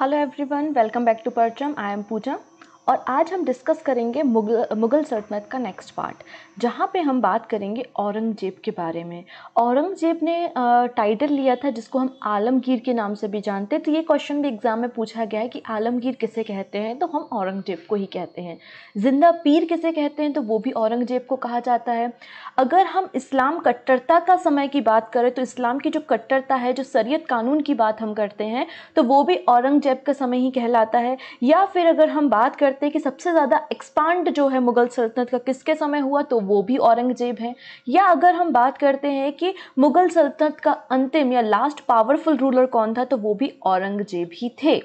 Hello everyone, welcome back to Pertram. I am Pooja. और आज हम डिस्कस करेंगे मुगल मुग़ल सल्तनत का नेक्स्ट पार्ट जहाँ पे हम बात करेंगे औरंगज़ेब के बारे में औरंगज़ेब ने टाइटल लिया था जिसको हम आलमगीर के नाम से भी जानते हैं तो ये क्वेश्चन भी एग्ज़ाम में पूछा गया है कि आलमगीर किसे कहते हैं तो हम औरंगज़ेब को ही कहते हैं जिंदा पीर किसे कहते हैं तो वो भी औरंगज़ेब को कहा जाता है अगर हम इस्लाम कट्टरता का समय की बात करें तो इस्लाम की जो कट्टरता है जो शरीत कानून की बात हम करते हैं तो वो भी औरंगज़ेब का समय ही कहलाता है या फिर अगर हम बात करते सकते हैं कि सबसे ज़्यादा एक्सपांड जो है मुग़ल सल्तनत का किसके समय हुआ तो वो भी औरंगजेब हैं या अगर हम बात करते हैं कि मुग़ल सल्तनत का अंतिम या लास्ट पावरफुल रूलर कौन था तो वो भी औरंगजेब ही थे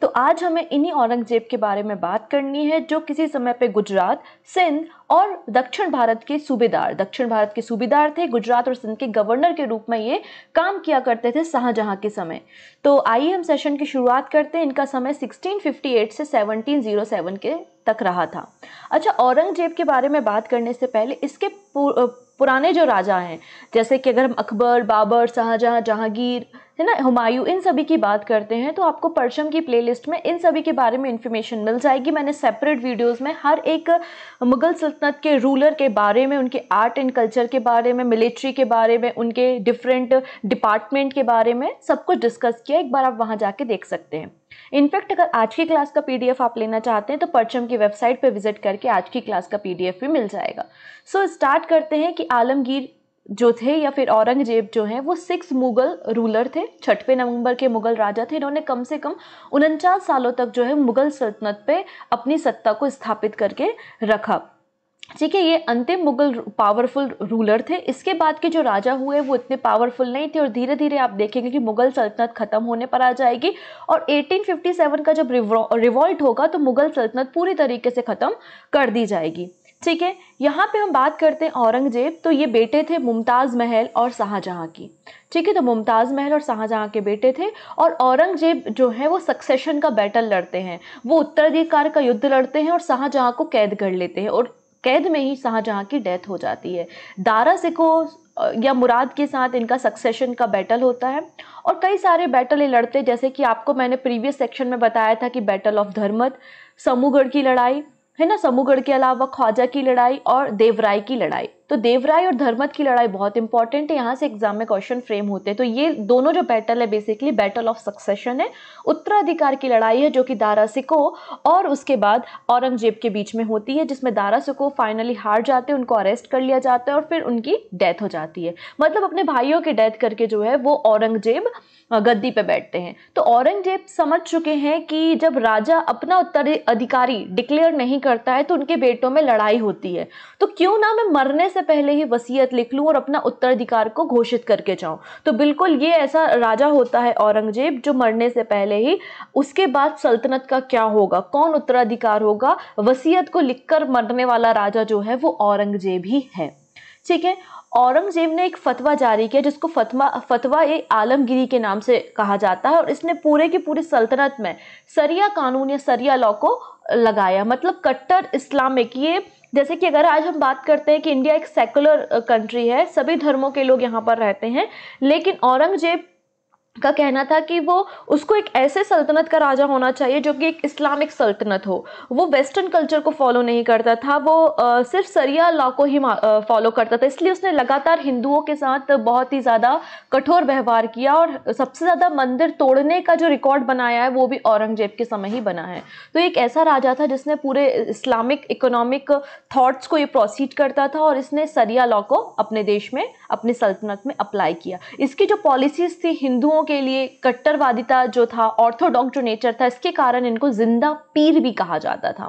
तो आज हमें इन्हीं औरंगजेब के बारे में बात करनी है जो किसी समय पर गुजरात सिंध और दक्षिण भारत के सूबेदार दक्षिण भारत के सूबेदार थे गुजरात और सिंध के गवर्नर के रूप में ये काम किया करते थे शाहजहां के समय तो आइए हम सेशन की शुरुआत करते हैं इनका समय 1658 से 1707 के तक रहा था अच्छा औरंगजेब के बारे में बात करने से पहले इसके पुराने जो राजा हैं जैसे कि अगर हम अकबर बाबर शाहजहां जहांगीर है ना हुमायूं इन सभी की बात करते हैं तो आपको परचम की प्लेलिस्ट में इन सभी के बारे में इन्फॉर्मेशन मिल जाएगी मैंने सेपरेट वीडियोस में हर एक मुग़ल सल्तनत के रूलर के बारे में उनके आर्ट एंड कल्चर के बारे में मिलिट्री के बारे में उनके डिफरेंट डिपार्टमेंट के बारे में सब कुछ डिस्कस किया एक बार आप वहाँ जाके देख सकते हैं इनफैक्ट अगर आज की क्लास का पीडीएफ आप लेना चाहते हैं तो परचम की वेबसाइट पर विजिट करके आज की क्लास का पीडीएफ भी मिल जाएगा सो so, स्टार्ट करते हैं कि आलमगीर जो थे या फिर औरंगजेब जो है वो सिक्स मुगल रूलर थे छठवें नंबर के मुगल राजा थे इन्होंने कम से कम उनचास सालों तक जो है मुगल सल्तनत पे अपनी सत्ता को स्थापित करके रखा ठीक है ये अंतिम मुगल पावरफुल रूलर थे इसके बाद के जो राजा हुए वो इतने पावरफुल नहीं थे और धीरे धीरे आप देखेंगे कि मुगल सल्तनत ख़त्म होने पर आ जाएगी और 1857 का जब रिवॉल्ट होगा तो मुगल सल्तनत पूरी तरीके से ख़त्म कर दी जाएगी ठीक है यहाँ पे हम बात करते हैं औरंगजेब तो ये बेटे थे मुमताज़ महल और शाहजहाँ की ठीक है तो मुमताज़ महल और शाहजहाँ के बेटे थे और औरंगजेब जो है वो सक्सेशन का बैटल लड़ते हैं वो उत्तराधिकार का युद्ध लड़ते हैं और शाहजहाँ को कैद कर लेते हैं और कैद में ही शाहजहाँ की डेथ हो जाती है दारा सिको या मुराद के साथ इनका सक्सेशन का बैटल होता है और कई सारे बैटल ये लड़ते जैसे कि आपको मैंने प्रीवियस सेक्शन में बताया था कि बैटल ऑफ धर्मत समूगढ़ की लड़ाई है ना समूगढ़ के अलावा ख्वाजा की लड़ाई और देवराय की लड़ाई तो देवराय और धर्मत की लड़ाई बहुत इंपॉर्टेंट है यहाँ से एग्जाम में क्वेश्चन फ्रेम होते हैं तो ये दोनों जो बैटल है बेसिकली बैटल ऑफ सक्सेशन है उत्तराधिकार की लड़ाई है जो कि दारा सिको और उसके बाद औरंगजेब के बीच में होती है जिसमें दारा सिको फाइनली हार जाते हैं उनको अरेस्ट कर लिया जाता है और फिर उनकी डेथ हो जाती है मतलब अपने भाइयों की डेथ करके जो है वो औरंगजेब गद्दी पर बैठते हैं तो औरंगजेब समझ चुके हैं कि जब राजा अपना उत्तराधिकारी डिक्लेयर नहीं करता है तो उनके बेटों में लड़ाई होती है तो क्यों ना मैं मरने से पहले ही वसीयत लिख लूँ और अपना उत्तराधिकार को घोषित करके जाऊँ तो बिल्कुल ये ऐसा राजा होता है औरंगजेब जो मरने से पहले ही उसके बाद सल्तनत का क्या होगा कौन उत्तराधिकार होगा वसीयत को लिखकर मरने वाला राजा जो है वो औरंगजेब ही है ठीक है औरंगजेब ने एक फतवा जारी किया जिसको फतवा फतवा ए आलमगिरी के नाम से कहा जाता है और इसने पूरे के पूरे सल्तनत में सरिया कानून या सरिया लॉ को लगाया मतलब कट्टर इस्लामिक ये जैसे कि अगर आज हम बात करते हैं कि इंडिया एक सेकुलर कंट्री है सभी धर्मों के लोग यहाँ पर रहते हैं लेकिन औरंगजेब का कहना था कि वो उसको एक ऐसे सल्तनत का राजा होना चाहिए जो कि एक इस्लामिक सल्तनत हो वो वेस्टर्न कल्चर को फॉलो नहीं करता था वो आ, सिर्फ सरिया लॉ को ही फॉलो करता था इसलिए उसने लगातार हिंदुओं के साथ बहुत ही ज़्यादा कठोर व्यवहार किया और सबसे ज़्यादा मंदिर तोड़ने का जो रिकॉर्ड बनाया है वो भी औरंगजेब के समय ही बना है तो एक ऐसा राजा था जिसने पूरे इस्लामिक इकोनॉमिक थाट्स को ये प्रोसीड करता था और इसने सरिया लॉ को अपने देश में अपनी सल्तनत में अप्लाई किया इसकी जो पॉलिसीज़ थी हिंदुओं हिंदुओं के लिए कट्टरवादिता जो था ऑर्थोडॉक्स जो नेचर था इसके कारण इनको जिंदा पीर भी कहा जाता था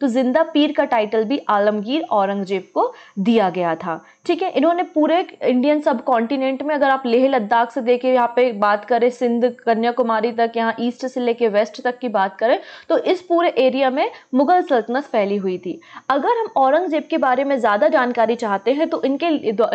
तो जिंदा पीर का टाइटल भी आलमगीर औरंगजेब को दिया गया था ठीक है इन्होंने पूरे इंडियन सब कॉन्टिनेंट में अगर आप लेह लद्दाख से देखें यहाँ पे बात करें सिंध कन्याकुमारी तक यहाँ ईस्ट से लेके वेस्ट तक की बात करें तो इस पूरे एरिया में मुगल सल्तनत फैली हुई थी अगर हम औरंगजेब के बारे में ज़्यादा जानकारी चाहते हैं तो इनके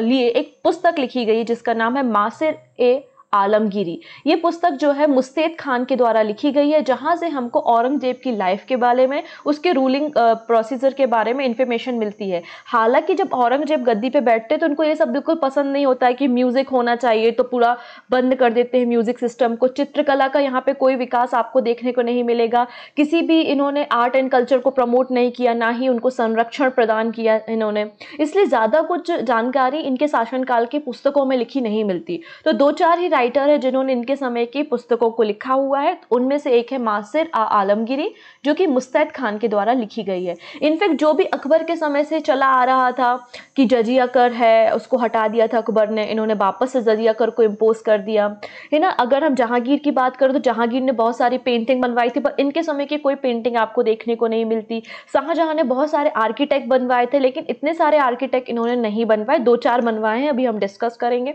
लिए एक पुस्तक लिखी गई जिसका नाम है मासिर ए आलमगिरी ये पुस्तक जो है मुस्तैद खान के द्वारा लिखी गई है जहाँ से हमको औरंगजेब की लाइफ के बारे में उसके रूलिंग प्रोसीजर के बारे में इन्फॉर्मेशन मिलती है हालांकि जब औरंगजेब गद्दी पे बैठते हैं तो उनको ये सब बिल्कुल पसंद नहीं होता है कि म्यूज़िक होना चाहिए तो पूरा बंद कर देते हैं म्यूज़िक सिस्टम को चित्रकला का यहाँ पर कोई विकास आपको देखने को नहीं मिलेगा किसी भी इन्होंने आर्ट एंड कल्चर को प्रमोट नहीं किया ना ही उनको संरक्षण प्रदान किया इन्होंने इसलिए ज़्यादा कुछ जानकारी इनके शासनकाल की पुस्तकों में लिखी नहीं मिलती तो दो चार ही राइटर है जिन्होंने इनके समय की पुस्तकों को लिखा हुआ है तो उनमें से एक है मासिर आ आलमगिरी जो कि मुस्तैद खान के द्वारा लिखी गई है इनफैक्ट जो भी अकबर के समय से चला आ रहा था कि जजिया कर है उसको हटा दिया था अकबर ने इन्होंने वापस से जजिया कर को इम्पोज कर दिया है ना अगर हम जहांगीर की बात करें तो जहांगीर ने बहुत सारी पेंटिंग बनवाई थी पर इनके समय की कोई पेंटिंग आपको देखने को नहीं मिलती शाहजहाँ ने बहुत सारे आर्किटेक्ट बनवाए थे लेकिन इतने सारे आर्किटेक्ट इन्होंने नहीं बनवाए दो चार बनवाए हैं अभी हम डिस्कस करेंगे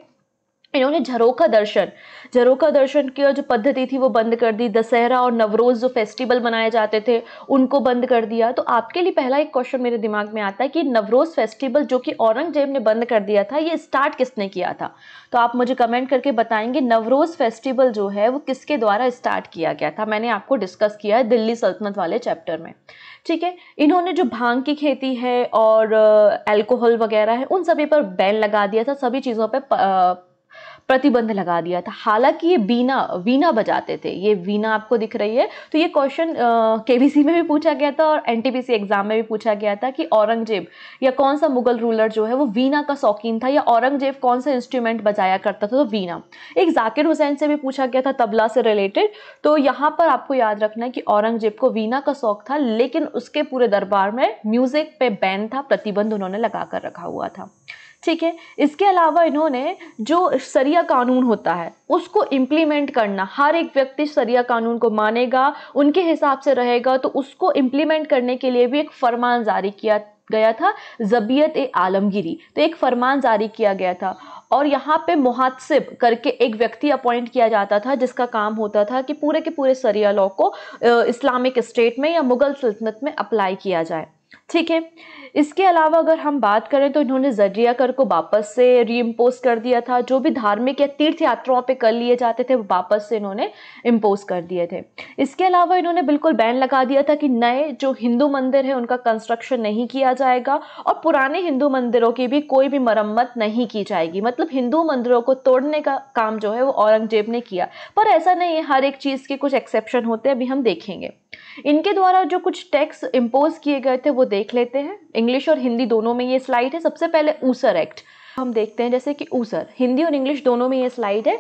इन्होंने झरोखा दर्शन झरोखा दर्शन की जो पद्धति थी वो बंद कर दी दशहरा और नवरोज़ जो फेस्टिवल मनाए जाते थे उनको बंद कर दिया तो आपके लिए पहला एक क्वेश्चन मेरे दिमाग में आता है कि नवरोज़ फेस्टिवल जो कि औरंगजेब ने बंद कर दिया था ये स्टार्ट किसने किया था तो आप मुझे कमेंट करके बताएंगे नवरोज़ फेस्टिवल जो है वो किसके द्वारा स्टार्ट किया गया था मैंने आपको डिस्कस किया है दिल्ली सल्तनत वाले चैप्टर में ठीक है इन्होंने जो भांग की खेती है और एल्कोहल वगैरह है उन सभी पर बैन लगा दिया था सभी चीज़ों पर प्रतिबंध लगा दिया था हालांकि ये बीना वीना बजाते थे ये वीना आपको दिख रही है तो ये क्वेश्चन केबीसी में भी पूछा गया था और एन एग्जाम में भी पूछा गया था कि औरंगजेब या कौन सा मुगल रूलर जो है वो वीना का शौकीन था या औरंगजेब कौन सा इंस्ट्रूमेंट बजाया करता था तो वीना एक जाकिर हुसैन से भी पूछा गया था तबला से रिलेटेड तो यहाँ पर आपको याद रखना है कि औरंगजेब को वीना का शौक था लेकिन उसके पूरे दरबार में म्यूजिक पे बैन था प्रतिबंध उन्होंने लगा कर रखा हुआ था ठीक है इसके अलावा इन्होंने जो सरिया कानून होता है उसको इम्प्लीमेंट करना हर एक व्यक्ति सरिया कानून को मानेगा उनके हिसाब से रहेगा तो उसको इम्प्लीमेंट करने के लिए भी एक फरमान जारी किया गया था जबियत ए आलमगिरी तो एक फरमान जारी किया गया था और यहाँ पे मुहासिब करके एक व्यक्ति अपॉइंट किया जाता था जिसका काम होता था कि पूरे के पूरे सरिया लॉ को इस्लामिक स्टेट में या मुगल सल्तनत में अप्लाई किया जाए ठीक है इसके अलावा अगर हम बात करें तो इन्होंने जरिया कर को वापस से री कर दिया था जो भी धार्मिक या तीर्थ यात्राओं पे कर लिए जाते थे वो वापस से इन्होंने इम्पोज कर दिए थे इसके अलावा इन्होंने बिल्कुल बैन लगा दिया था कि नए जो हिंदू मंदिर है उनका कंस्ट्रक्शन नहीं किया जाएगा और पुराने हिंदू मंदिरों की भी कोई भी मरम्मत नहीं की जाएगी मतलब हिंदू मंदिरों को तोड़ने का काम जो है वो औरंगजेब ने किया पर ऐसा नहीं है हर एक चीज़ के कुछ एक्सेप्शन होते हैं अभी हम देखेंगे इनके द्वारा जो कुछ टैक्स इम्पोज किए गए थे वो देख देख लेते हैं इंग्लिश और हिंदी दोनों में ये स्लाइड है सबसे पहले ऊसर एक्ट हम देखते हैं जैसे कि ऊसर हिंदी और इंग्लिश दोनों में ये स्लाइड है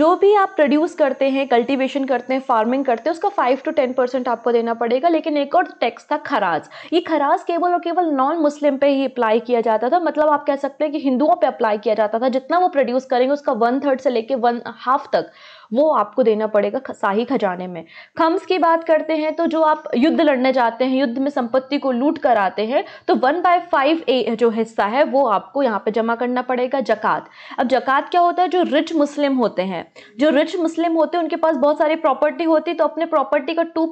जो भी आप प्रोड्यूस करते हैं कल्टीवेशन करते हैं फार्मिंग करते हैं उसका फाइव टू टेन परसेंट आपको देना पड़ेगा लेकिन एक और टैक्स था खराज ये खराज केवल और केवल नॉन मुस्लिम पे ही अप्लाई किया जाता था मतलब आप कह सकते हैं कि हिंदुओं पर अप्लाई किया जाता था जितना वो प्रोड्यूस करेंगे उसका वन थर्ड से लेकर वन हाफ तक वो आपको देना पड़ेगा शाही खजाने में खम्स की बात करते हैं तो जो आप युद्ध लड़ने जाते हैं युद्ध में संपत्ति को लूट कर आते हैं तो वन बाय फाइव ए जो हिस्सा है वो आपको यहाँ पे जमा करना पड़ेगा जकत अब जक़ात क्या होता है जो रिच मुस्लिम होते हैं जो रिच मुस्लिम होते हैं उनके पास बहुत सारी प्रॉपर्टी होती है तो अपने प्रॉपर्टी का टू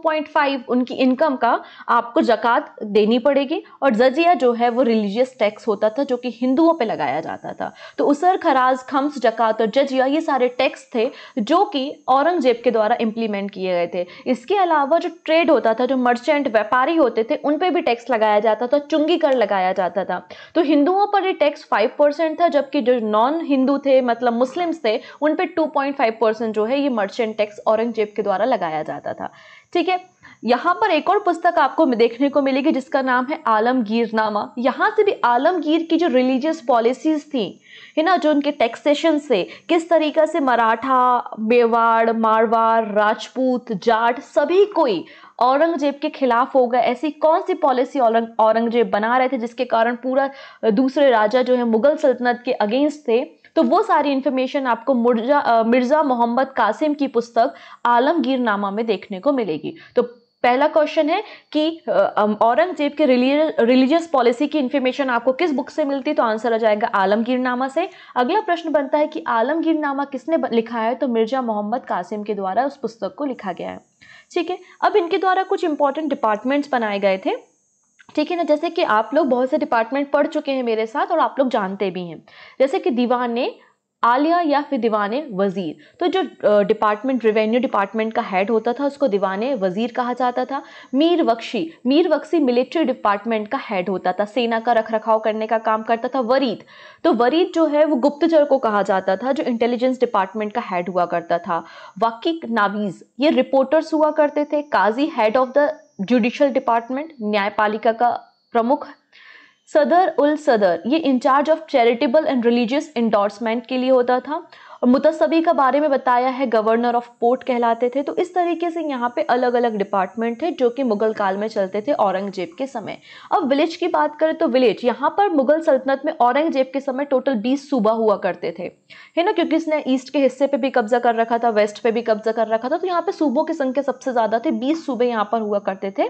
उनकी इनकम का आपको जकत देनी पड़ेगी और जजिया जो है वो रिलीजियस टैक्स होता था जो कि हिंदुओं पर लगाया जाता था तो उसर खराज खम्स जकत और जजिया ये सारे टैक्स थे जो कि औरंगजेब के द्वारा इम्प्लीमेंट किए गए थे इसके अलावा जो ट्रेड होता था जो मर्चेंट व्यापारी होते थे उन पर भी टैक्स लगाया जाता था चुंगी कर लगाया जाता था तो हिंदुओं पर ये टैक्स फाइव परसेंट था जबकि जो नॉन हिंदू थे मतलब मुस्लिम्स थे उन पर टू पॉइंट फाइव परसेंट जो है ये मर्चेंट टैक्स औरंगजेब के द्वारा लगाया जाता था ठीक है यहाँ पर एक और पुस्तक आपको देखने को मिलेगी जिसका नाम है आलमगीर नामा यहाँ से भी आलमगीर की जो रिलीजियस पॉलिसीज थी है ना जो उनके टैक्सेशन से किस तरीका से मराठा मेवाड़ मारवाड़ राजपूत जाट सभी कोई औरंगजेब के खिलाफ होगा ऐसी कौन सी पॉलिसी औरंग औरंगजेब बना रहे थे जिसके कारण पूरा दूसरे राजा जो है मुगल सल्तनत के अगेंस्ट थे तो वो सारी इन्फॉर्मेशन आपको मिर्जा मिर्ज़ा मोहम्मद कासिम की पुस्तक आलमगीर नामा में देखने को मिलेगी तो पहला क्वेश्चन है कि औरंगजेब के रिलीजियस पॉलिसी की इन्फॉर्मेशन आपको किस बुक से मिलती है तो आंसर आ जाएगा आलमगीरनामा से अगला प्रश्न बनता है कि आलमगीरनामा किसने लिखा है तो मिर्जा मोहम्मद कासिम के द्वारा उस पुस्तक को लिखा गया है ठीक है अब इनके द्वारा कुछ इंपॉर्टेंट डिपार्टमेंट्स बनाए गए थे ठीक है ना जैसे कि आप लोग बहुत से डिपार्टमेंट पढ़ चुके हैं मेरे साथ और आप लोग जानते भी हैं जैसे कि दीवान ने आलिया या फिर दीवान वज़ीर तो जो डिपार्टमेंट रेवेन्यू डिपार्टमेंट का हेड होता था उसको दीवान वज़ीर कहा जाता था मीर बख्शी मीर बख्शी मिलिट्री डिपार्टमेंट का हेड होता था सेना का रख रखाव करने का काम करता था वरीद तो वरीद जो है वो गुप्तचर को कहा जाता था जो इंटेलिजेंस डिपार्टमेंट का हेड हुआ करता था वाकिक नावीज़ ये रिपोर्टर्स हुआ करते थे काजी head of the judicial department न्यायपालिका का प्रमुख सदर उल सदर ये incharge of charitable and religious endorsement के लिए होता था और मुतसबी का बारे में बताया है गवर्नर ऑफ पोर्ट कहलाते थे तो इस तरीके से यहाँ पे अलग अलग डिपार्टमेंट थे जो कि मुगल काल में चलते थे औरंगजेब के समय अब विलेज की बात करें तो विलेज यहाँ पर मुगल सल्तनत में औरंगजेब के समय टोटल 20 सूबा हुआ करते थे है ना क्योंकि इसने ईस्ट के हिस्से पर भी कब्जा कर रखा था वेस्ट पर भी कब्जा कर रखा था तो यहाँ पर सूबों की संख्या सबसे ज़्यादा थी बीस सूबे यहाँ पर हुआ करते थे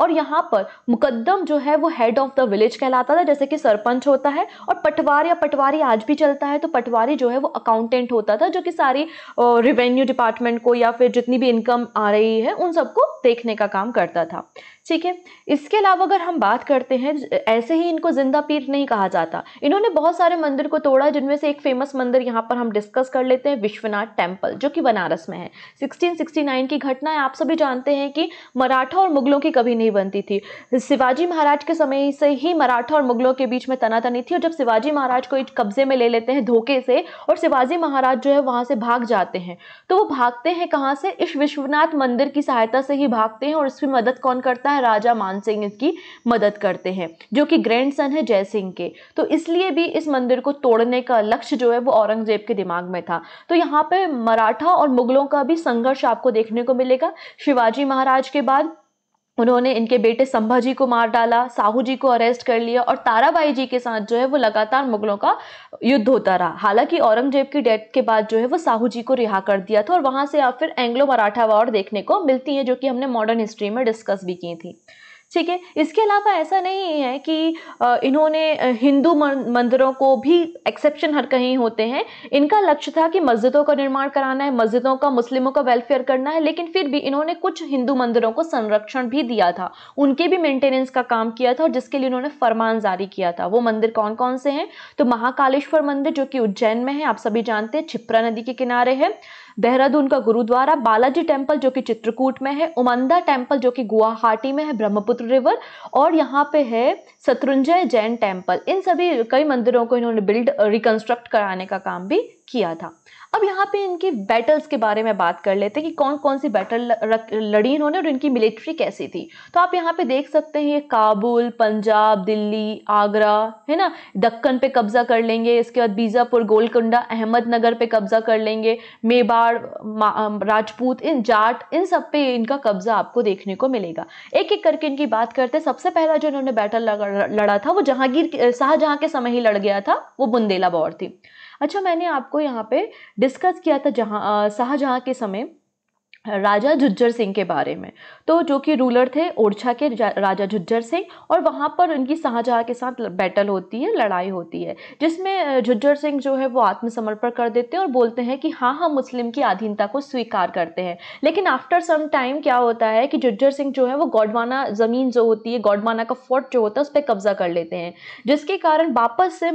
और यहाँ पर मुकदम जो है वो हेड ऑफ द विलेज कहलाता था जैसे कि सरपंच होता है और पटवार या पटवारी आज भी चलता है तो पटवारी जो है वो अकाउंटेंट होता था जो कि सारी रिवेन्यू डिपार्टमेंट को या फिर जितनी भी इनकम आ रही है उन सबको देखने का काम करता था ठीक है इसके अलावा अगर हम बात करते हैं ऐसे ही इनको जिंदा पीर नहीं कहा जाता इन्होंने बहुत सारे मंदिर को तोड़ा जिनमें से एक फेमस मंदिर यहाँ पर हम डिस्कस कर लेते हैं विश्वनाथ टेम्पल जो कि बनारस में है 1669 की घटना आप सभी जानते हैं कि मराठा और मुगलों की कभी नहीं बनती थी शिवाजी महाराज के समय से ही मराठा और मुगलों के बीच में तनातनी थी और जब शिवाजी महाराज को कब्जे में ले लेते हैं धोखे से और शिवाजी महाराज जो है वहां से भाग जाते हैं तो वो भागते हैं कहाँ से इस विश्वनाथ मंदिर की सहायता से ही भागते हैं और इसकी मदद कौन करता है राजा मानसिंह इसकी मदद करते हैं जो कि ग्रैंड सन है जय सिंह के तो इसलिए भी इस मंदिर को तोड़ने का लक्ष्य जो है वो औरंगजेब के दिमाग में था तो यहाँ पे मराठा और मुगलों का भी संघर्ष आपको देखने को मिलेगा शिवाजी महाराज के बाद उन्होंने इनके बेटे संभाजी को मार डाला साहू जी को अरेस्ट कर लिया और ताराबाई जी के साथ जो है वो लगातार मुगलों का युद्ध होता रहा हालांकि औरंगजेब की डेथ के बाद जो है वो साहू जी को रिहा कर दिया था और वहां से आप फिर एंग्लो मराठा वॉर देखने को मिलती है जो कि हमने मॉडर्न हिस्ट्री में डिस्कस भी की थी ठीक है इसके अलावा ऐसा नहीं है कि इन्होंने हिंदू मंदिरों को भी एक्सेप्शन हर कहीं होते हैं इनका लक्ष्य था कि मस्जिदों का निर्माण कराना है मस्जिदों का मुस्लिमों का वेलफेयर करना है लेकिन फिर भी इन्होंने कुछ हिंदू मंदिरों को संरक्षण भी दिया था उनके भी मेंटेनेंस का काम किया था और जिसके लिए इन्होंने फरमान जारी किया था वो मंदिर कौन कौन से हैं तो महाकालेश्वर मंदिर जो कि उज्जैन में है आप सभी जानते हैं छिप्रा नदी के किनारे है देहरादून का गुरुद्वारा बालाजी टेम्पल जो कि चित्रकूट में है उमंदा टेम्पल जो कि गुवाहाटी में है ब्रह्मपुत्र रिवर और यहाँ पे है शत्रुंजय जैन टेम्पल इन सभी कई मंदिरों को इन्होंने बिल्ड रिकन्स्ट्रक्ट कराने का काम भी किया था अब यहाँ पे इनके बैटल्स के बारे में बात कर लेते हैं कि कौन कौन सी बैटल लड़ी इन्होंने और इनकी मिलिट्री कैसी थी तो आप यहाँ पे देख सकते हैं ये काबुल पंजाब दिल्ली आगरा है ना दक्कन पे कब्जा कर लेंगे इसके बाद बीजापुर गोलकुंडा अहमदनगर पे कब्जा कर लेंगे मेवाड़ राजपूत इन जाट इन सब पे इनका कब्जा आपको देखने को मिलेगा एक एक करके इनकी बात करते हैं सबसे पहला जो इन्होंने बैटल लड़ा था वो जहांगीर शाहजहाँ के समय ही लड़ गया था वो बुंदेला बॉर थी अच्छा मैंने आपको यहाँ पे डिस्कस किया था जहाँ शाहजहाँ के समय राजा झुज्जर सिंह के बारे में तो जो कि रूलर थे ओरछा के राजा झुज्जर सिंह और वहाँ पर उनकी शाहजहाँ के साथ बैटल होती है लड़ाई होती है जिसमें झुज्जर सिंह जो है वो आत्मसमर्पण कर देते हैं और बोलते हैं कि हाँ हम हाँ, मुस्लिम की अधीनता को स्वीकार करते हैं लेकिन आफ्टर सम टाइम क्या होता है कि झुज्जर सिंह जो है वो गौडवाना ज़मीन जो होती है गौडवाना का फोर्ट जो होता है उस पर कब्ज़ा कर लेते हैं जिसके कारण वापस से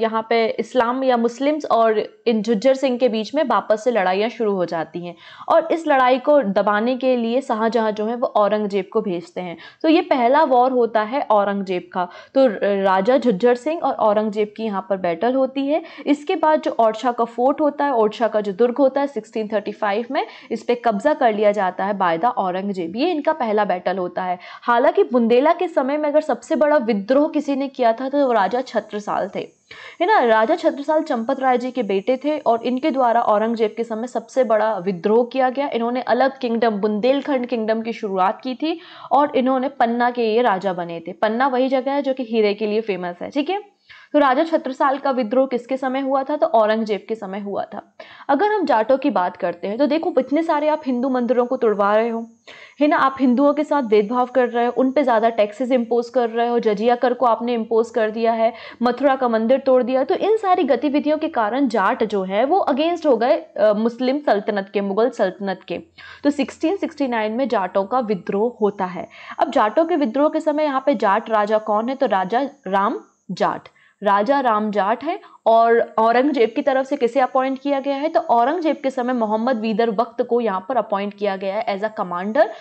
यहाँ पर इस्लाम या मुस्लिम्स और इन झुज्जर सिंह के बीच में वापस से लड़ाइयाँ शुरू हो जाती हैं और इस लड़ाई शाही को दबाने के लिए शाहजहाँ जो है वो औरंगजेब को भेजते हैं तो ये पहला वॉर होता है औरंगजेब का तो राजा झुज्जर सिंह और औरंगजेब की यहाँ पर बैटल होती है इसके बाद जो ओरछा का फोर्ट होता है ओरछा का जो दुर्ग होता है 1635 में इस पर कब्जा कर लिया जाता है बाय द औरंगजेब ये इनका पहला बैटल होता है हालांकि बुंदेला के समय में अगर सबसे बड़ा विद्रोह किसी ने किया था तो राजा छत्रसाल थे है ना राजा छत्रसाल चंपत राय जी के बेटे थे और इनके द्वारा औरंगजेब के समय सबसे बड़ा विद्रोह किया गया इन्होंने अलग किंगडम बुंदेलखंड किंगडम की शुरुआत की थी और इन्होंने पन्ना के ये राजा बने थे पन्ना वही जगह है जो कि हीरे के लिए फेमस है ठीक है तो राजा छत्रसाल का विद्रोह किसके समय हुआ था तो औरंगजेब के समय हुआ था अगर हम जाटों की बात करते हैं तो देखो इतने सारे आप हिंदू मंदिरों को तोड़वा रहे हो है ना आप हिंदुओं के साथ भेदभाव कर रहे हो उन पे ज़्यादा टैक्सेस इम्पोज कर रहे हो जजिया कर को आपने इम्पोज कर दिया है मथुरा का मंदिर तोड़ दिया तो इन सारी गतिविधियों के कारण जाट जो है वो अगेंस्ट हो गए मुस्लिम सल्तनत के मुगल सल्तनत के तो 1669 में जाटों का विद्रोह होता है अब जाटों के विद्रोह के समय यहाँ पे जाट राजा कौन है तो राजा राम जाट राजा राम जाट है और औरंगजेब की तरफ से किसे अपॉइंट किया गया है तो औरंगजेब के समय मोहम्मद वीदर वक्त को यहाँ पर अपॉइंट किया गया है एज अ कमांडर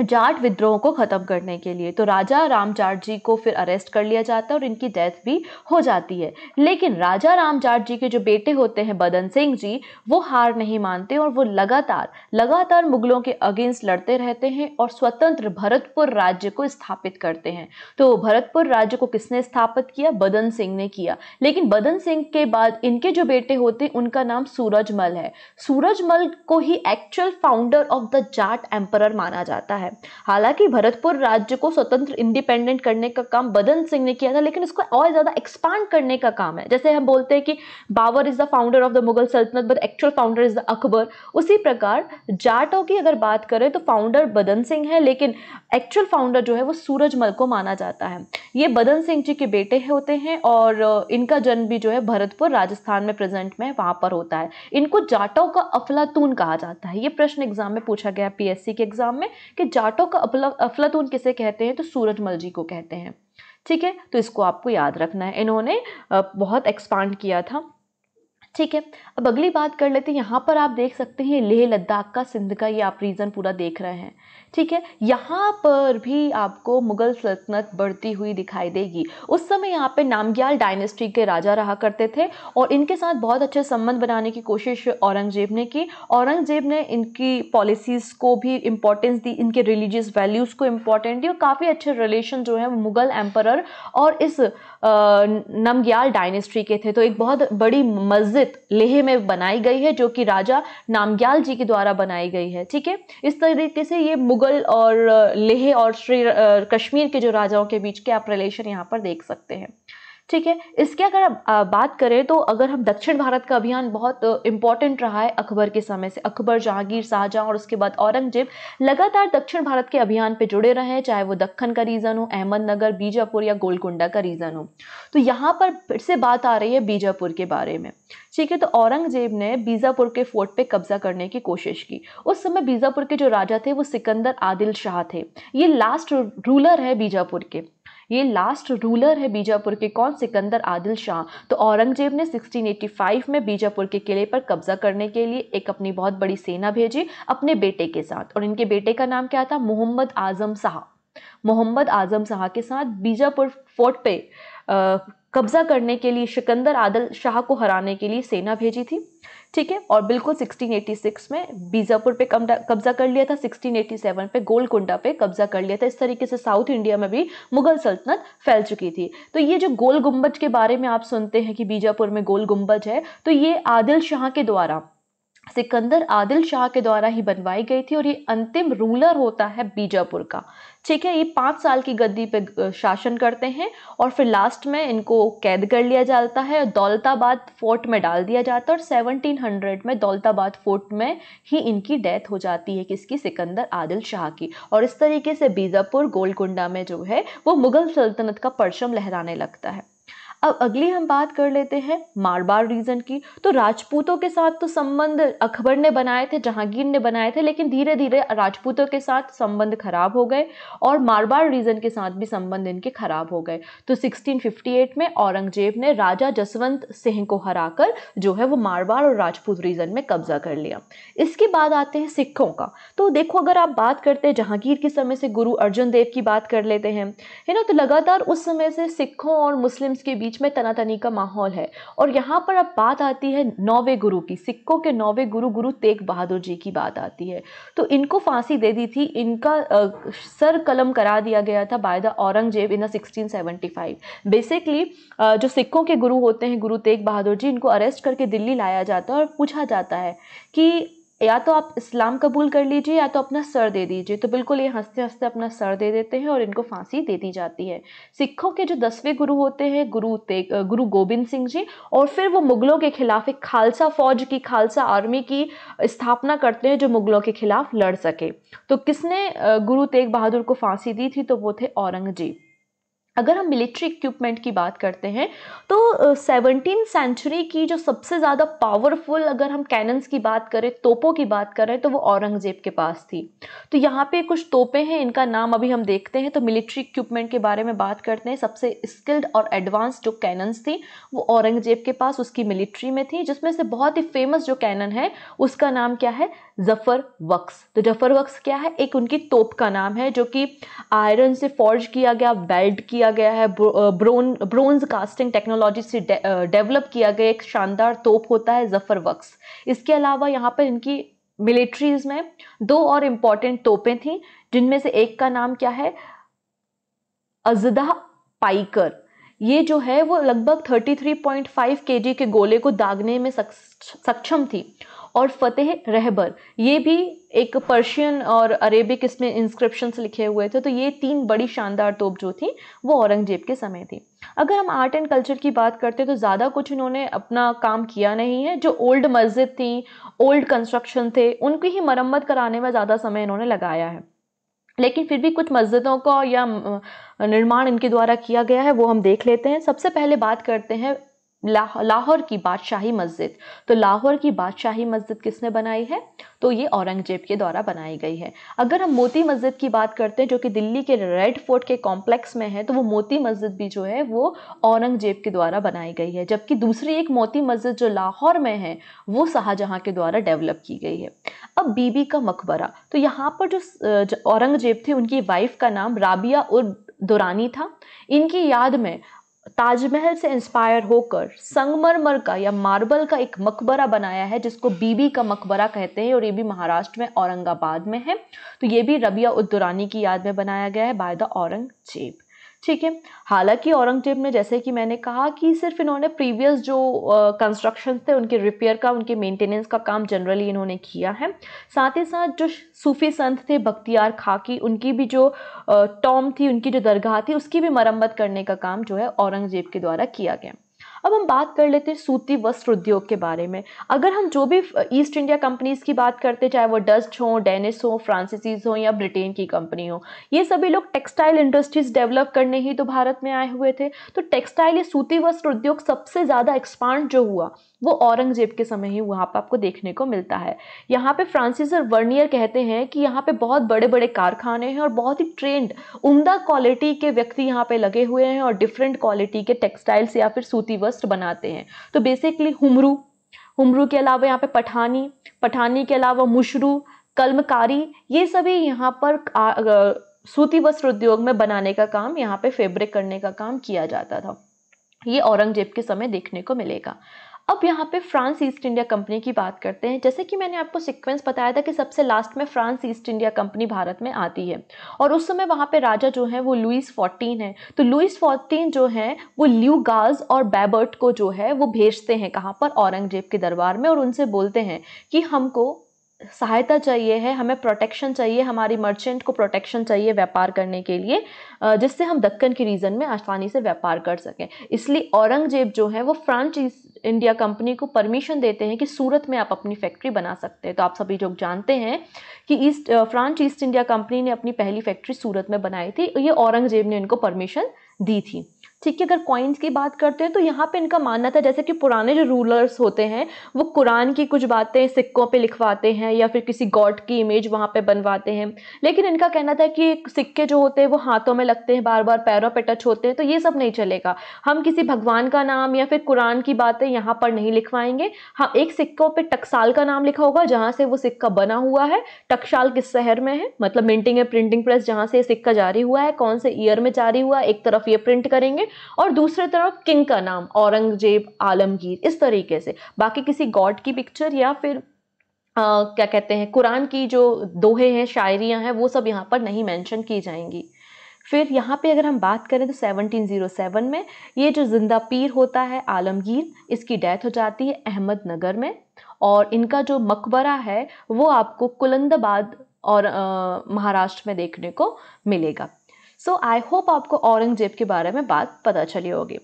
जाट विद्रोह को ख़त्म करने के लिए तो राजा राम जाट जी को फिर अरेस्ट कर लिया जाता है और इनकी डेथ भी हो जाती है लेकिन राजा राम जाट जी के जो बेटे होते हैं बदन सिंह जी वो हार नहीं मानते और वो लगातार लगातार मुगलों के अगेंस्ट लड़ते रहते हैं और स्वतंत्र भरतपुर राज्य को स्थापित करते हैं तो भरतपुर राज्य को किसने स्थापित किया बदन सिंह ने किया लेकिन बदन सिंह के बाद इनके जो बेटे होते हैं उनका नाम सूरजमल है सूरजमल को ही actual founder of the Jat empire माना जाता है है हालांकि भरतपुर राज्य को स्वतंत्र इंडिपेंडेंट करने का काम बदन सिंह ने किया था लेकिन इसको और ज़्यादा एक्सपांड करने का काम है जैसे हम बोलते हैं कि Babur is the founder of the Mughal सल्तनत but actual founder is the Akbar उसी प्रकार जाटों की अगर बात करें तो फाउंडर बदन सिंह है लेकिन एक्चुअल फाउंडर जो है वो सूरजमल को माना जाता है ये बदन सिंह जी के बेटे होते हैं और इनका जन्म भी जो है भरतपुर राजस्थान में प्रेजेंट में वहां पर होता है इनको जाटों का अफलातून कहा जाता है ये प्रश्न एग्जाम में पूछा गया पीएससी के एग्जाम में कि जाटों का अफलातून किसे कहते हैं तो सूरजमल जी को कहते हैं ठीक है तो इसको आपको याद रखना है इन्होंने बहुत एक्सपांड किया था ठीक है अब अगली बात कर लेते हैं यहाँ पर आप देख सकते हैं लेह लद्दाख का सिंध का ये आप रीज़न पूरा देख रहे हैं ठीक है यहाँ पर भी आपको मुगल सल्तनत बढ़ती हुई दिखाई देगी उस समय यहाँ पे नामग्याल डायनेस्टी के राजा रहा करते थे और इनके साथ बहुत अच्छे संबंध बनाने की कोशिश औरंगजेब ने की औरंगजेब ने इनकी पॉलिसीज़ को भी इम्पोर्टेंस दी इनके रिलीजियस वैल्यूज़ को इम्पोर्टेंट दी और काफ़ी अच्छे रिलेशन जो है मुगल एम्पर और इस नमग्याल डायनेस्ट्री के थे तो एक बहुत बड़ी मस्जिद लेह में बनाई गई है जो कि राजा नामग्याल जी के द्वारा बनाई गई है ठीक है इस तरीके से ये मुगल और लेह और श्री कश्मीर के जो राजाओं के बीच के आप रिलेशन यहाँ पर देख सकते हैं ठीक है इसके अगर बात करें तो अगर हम दक्षिण भारत का अभियान बहुत इंपॉर्टेंट रहा है अकबर के समय से अकबर जहांगीर शाहजहाँ और उसके बाद औरंगजेब लगातार दक्षिण भारत के अभियान पे जुड़े रहे हैं चाहे वो दक्खन का रीज़न हो अहमदनगर बीजापुर या गोलकुंडा का रीज़न हो तो यहाँ पर फिर से बात आ रही है बीजापुर के बारे में ठीक है तो औरंगजेब ने बीजापुर के फोर्ट पे कब्जा करने की कोशिश की उस समय बीजापुर के जो राजा थे वो सिकंदर आदिल शाह थे ये लास्ट रूलर है बीजापुर के ये लास्ट रूलर है बीजापुर के कौन सिकंदर आदिल शाह तो औरंगजेब ने 1685 में बीजापुर के किले पर कब्जा करने के लिए एक अपनी बहुत बड़ी सेना भेजी अपने बेटे के साथ और इनके बेटे का नाम क्या था मोहम्मद आजम शाह मोहम्मद आजम शाह के साथ बीजापुर फोर्ट पे कब्जा करने के लिए सिकंदर आदल शाह को हराने के लिए सेना भेजी थी ठीक है और बिल्कुल 1686 में बीजापुर पे कब्जा कर लिया था 1687 पे गोलकुंडा पे कब्जा कर लिया था इस तरीके से साउथ इंडिया में भी मुगल सल्तनत फैल चुकी थी तो ये जो गोल गुम्बज के बारे में आप सुनते हैं कि बीजापुर में गोल गुम्बज है तो ये आदिल शाह के द्वारा सिकंदर आदिल शाह के द्वारा ही बनवाई गई थी और ये अंतिम रूलर होता है बीजापुर का ठीक है ये पाँच साल की गद्दी पे शासन करते हैं और फिर लास्ट में इनको कैद कर लिया जाता है दौलताबाद फोर्ट में डाल दिया जाता है और 1700 में दौलताबाद फोर्ट में ही इनकी डेथ हो जाती है किसकी सिकंदर आदिल शाह की और इस तरीके से बीजापुर गोलकुंडा में जो है वो मुगल सल्तनत का परचम लहराने लगता है अब अगली हम बात कर लेते हैं मारबार रीजन की तो राजपूतों के साथ तो संबंध अकबर ने बनाए थे जहांगीर ने बनाए थे लेकिन धीरे धीरे राजपूतों के साथ संबंध खराब हो गए और मारबार रीजन के साथ भी संबंध इनके खराब हो गए तो 1658 में औरंगजेब ने राजा जसवंत सिंह को हराकर जो है वो मारबार और राजपूत रीजन में कब्जा कर लिया इसके बाद आते हैं सिखों का तो देखो अगर आप बात करते हैं जहांगीर के समय से गुरु अर्जुन देव की बात कर लेते हैं है ना तो लगातार उस समय से सिखों और मुस्लिम्स के बीच बीच में तनातनी का माहौल है और यहाँ पर अब बात आती है नौवे गुरु की सिक्कों के नौवे गुरु गुरु तेग बहादुर जी की बात आती है तो इनको फांसी दे दी थी इनका आ, सर कलम करा दिया गया था by the Aurangzeb in sixteen seventy five basically जो सिक्कों के गुरु होते हैं गुरु तेग बहादुर जी इनको अरेस्ट करके दिल्ली लाया जाता है और पूछा जाता है कि या तो आप इस्लाम कबूल कर लीजिए या तो अपना सर दे दीजिए तो बिल्कुल ये हंसते हंसते अपना सर दे देते हैं और इनको फांसी दे दी जाती है सिखों के जो दसवें गुरु होते हैं गुरु तेग गुरु गोबिंद सिंह जी और फिर वो मुगलों के खिलाफ एक खालसा फौज की खालसा आर्मी की स्थापना करते हैं जो मुगलों के खिलाफ लड़ सके तो किसने गुरु तेग बहादुर को फांसी दी थी तो वो थे औरंगजेब अगर हम मिलिट्री इक्विपमेंट की बात करते हैं तो सेवनटीन सेंचुरी की जो सबसे ज़्यादा पावरफुल अगर हम कैनन्स की बात करें तोपों की बात करें तो वो औरंगज़ेब के पास थी तो यहाँ पे कुछ तोपे हैं इनका नाम अभी हम देखते हैं तो मिलिट्री इक्विपमेंट के बारे में बात करते हैं सबसे स्किल्ड और एडवांस जो कैनन्स थी वो औरंगज़ेब के पास उसकी मिलिट्री में थी जिसमें से बहुत ही फेमस जो कैनन है उसका नाम क्या है जफर वक्स तो जफर वक्स क्या है एक उनकी तोप का नाम है जो कि आयरन से फॉर्ज किया गया वेल्ड किया गया है ब्रोन ब्रोंज कास्टिंग टेक्नोलॉजी से डेवलप किया गया एक शानदार तोप होता है जफर वक्स इसके अलावा यहाँ पर इनकी मिलिट्रीज में दो और इम्पॉर्टेंट तोपें थीं जिनमें से एक का नाम क्या है अजदा पाइकर ये जो है वो लगभग 33.5 केजी के गोले को दागने में सक्षम थी और फ़तेह रहबर ये भी एक पर्शियन और अरेबिक इसमें इंस्क्रिप्शन लिखे हुए थे तो ये तीन बड़ी शानदार तोप जो थी वो औरंगजेब के समय थी अगर हम आर्ट एंड कल्चर की बात करते हैं तो ज़्यादा कुछ इन्होंने अपना काम किया नहीं है जो ओल्ड मस्जिद थी ओल्ड कंस्ट्रक्शन थे उनकी ही मरम्मत कराने में ज़्यादा समय इन्होंने लगाया है लेकिन फिर भी कुछ मस्जिदों का या निर्माण इनके द्वारा किया गया है वो हम देख लेते हैं सबसे पहले बात करते हैं ला, लाहौर की बादशाही मस्जिद तो लाहौर की बादशाही मस्जिद किसने बनाई है तो ये औरंगजेब के द्वारा बनाई गई है अगर हम मोती मस्जिद की बात करते हैं जो कि दिल्ली के रेड फोर्ट के कॉम्प्लेक्स में है तो वो मोती मस्जिद भी जो है वो औरंगजेब के द्वारा बनाई गई है जबकि दूसरी एक मोती मस्जिद जो लाहौर में है वो शाहजहाँ के द्वारा डेवलप की गई है अब बीबी का मकबरा तो यहाँ पर जो, जो औरंगजेब थे उनकी वाइफ का नाम राबिया उर् दुरानी था इनकी याद में ताजमहल से इंस्पायर होकर संगमरमर का या मार्बल का एक मकबरा बनाया है जिसको बीबी का मकबरा कहते हैं और ये भी महाराष्ट्र में औरंगाबाद में है तो ये भी रबिया उद्दुरानी की याद में बनाया गया है बाय द औरंगजेब ठीक है हालांकि औरंगजेब ने जैसे कि मैंने कहा कि सिर्फ इन्होंने प्रीवियस जो कंस्ट्रक्शन थे उनके रिपेयर का उनके मेंटेनेंस का काम जनरली इन्होंने किया है साथ ही साथ जो सूफी संत थे बख्तियार खाकी की उनकी भी जो टॉम थी उनकी जो दरगाह थी उसकी भी मरम्मत करने का काम जो है औरंगजेब के द्वारा किया गया अब हम बात कर लेते हैं सूती वस्त्र उद्योग के बारे में अगर हम जो भी ईस्ट इंडिया कंपनीज़ की बात करते चाहे वो डस्ट हो डेनिस हो फ्रांसीसीज हो या ब्रिटेन की कंपनी हो ये सभी लोग टेक्सटाइल इंडस्ट्रीज़ डेवलप करने ही तो भारत में आए हुए थे तो टेक्सटाइल या सूती वस्त्र उद्योग सबसे ज़्यादा एक्सपांड जो हुआ वो औरंगजेब के समय ही वहाँ पर आपको देखने को मिलता है यहाँ पे फ्रांसिस और वर्नियर कहते हैं कि यहाँ पे बहुत बड़े बड़े कारखाने हैं और बहुत ही ट्रेंड उमदा क्वालिटी के व्यक्ति यहाँ पे लगे हुए हैं और डिफरेंट क्वालिटी के टेक्सटाइल्स या फिर सूती वस्त्र बनाते हैं तो बेसिकली हुमरू हुमरू के अलावा यहाँ पे पठानी पठानी के अलावा मुशरू कलमकारी ये सभी यहाँ पर सूती वस्त्र उद्योग में बनाने का काम यहाँ पे फेब्रिक करने का काम किया जाता था ये औरंगजेब के समय देखने को मिलेगा अब यहाँ पे फ्रांस ईस्ट इंडिया कंपनी की बात करते हैं जैसे कि मैंने आपको सीक्वेंस बताया था कि सबसे लास्ट में फ्रांस ईस्ट इंडिया कंपनी भारत में आती है और उस समय वहाँ पे राजा जो है वो लुइस फोर्टीन है तो लुइस फोर्टीन जो है वो ल्यू गाज और बैबर्ट को जो है वो भेजते हैं कहाँ पर औरंगजेब के दरबार में और उनसे बोलते हैं कि हमको सहायता चाहिए है हमें प्रोटेक्शन चाहिए हमारी मर्चेंट को प्रोटेक्शन चाहिए व्यापार करने के लिए जिससे हम दक्कन के रीजन में आसानी से व्यापार कर सकें इसलिए औरंगजेब जो है वो फ्रांच इंडिया कंपनी को परमिशन देते हैं कि सूरत में आप अपनी फैक्ट्री बना सकते हैं तो आप सभी लोग जानते हैं कि East French East India Company ने अपनी पहली फैक्ट्री सूरत में बनाई थी ये औरंगजेब ने इनको परमिशन दी थी ठीक है अगर कॉइन्स की बात करते हैं तो यहाँ पे इनका मानना था जैसे कि पुराने जो रूलर्स होते हैं वो कुरान की कुछ बातें सिक्कों पे लिखवाते हैं या फिर किसी गॉड की इमेज वहाँ पे बनवाते हैं लेकिन इनका कहना था कि सिक्के जो होते हैं वो हाथों में लगते हैं बार बार पैरों पे टच होते हैं तो ये सब नहीं चलेगा हम किसी भगवान का नाम या फिर कुरान की बातें यहाँ पर नहीं लिखवाएंगे हम एक सिक्कों पर टकसाल का नाम लिखा होगा जहाँ से वो सिक्का बना हुआ है टकसाल किस शहर में है मतलब मिंटिंग है प्रिंटिंग प्रेस जहाँ से सिक्का जारी हुआ है कौन से ईयर में जारी हुआ एक तरफ ये प्रिंट करेंगे और दूसरे तरफ किंग का नाम औरंगजेब आलमगीर इस तरीके से बाकी किसी गॉड की पिक्चर या फिर आ, क्या कहते हैं कुरान की जो दोहे हैं शायरियां हैं वो सब यहाँ पर नहीं मेंशन की जाएंगी फिर यहाँ पे अगर हम बात करें तो 1707 में ये जो जिंदा पीर होता है आलमगीर इसकी डेथ हो जाती है अहमदनगर में और इनका जो मकबरा है वो आपको कुलंदाबाद और महाराष्ट्र में देखने को मिलेगा सो आई होप आपको औरंगजेब के बारे में बात पता चली होगी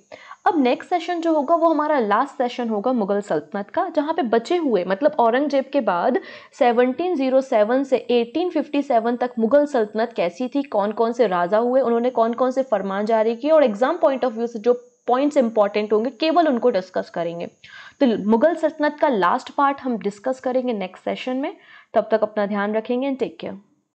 अब नेक्स्ट सेशन जो होगा वो हमारा लास्ट सेशन होगा मुगल सल्तनत का जहाँ पे बचे हुए मतलब औरंगजेब के बाद 1707 से 1857 तक मुगल सल्तनत कैसी थी कौन कौन से राजा हुए उन्होंने कौन कौन से फरमान जारी किए और एग्जाम पॉइंट ऑफ व्यू से जो पॉइंट्स इंपॉर्टेंट होंगे केवल उनको डिस्कस करेंगे तो मुगल सल्तनत का लास्ट पार्ट हम डिस्कस करेंगे नेक्स्ट सेशन में तब तक अपना ध्यान रखेंगे एंड टेक केयर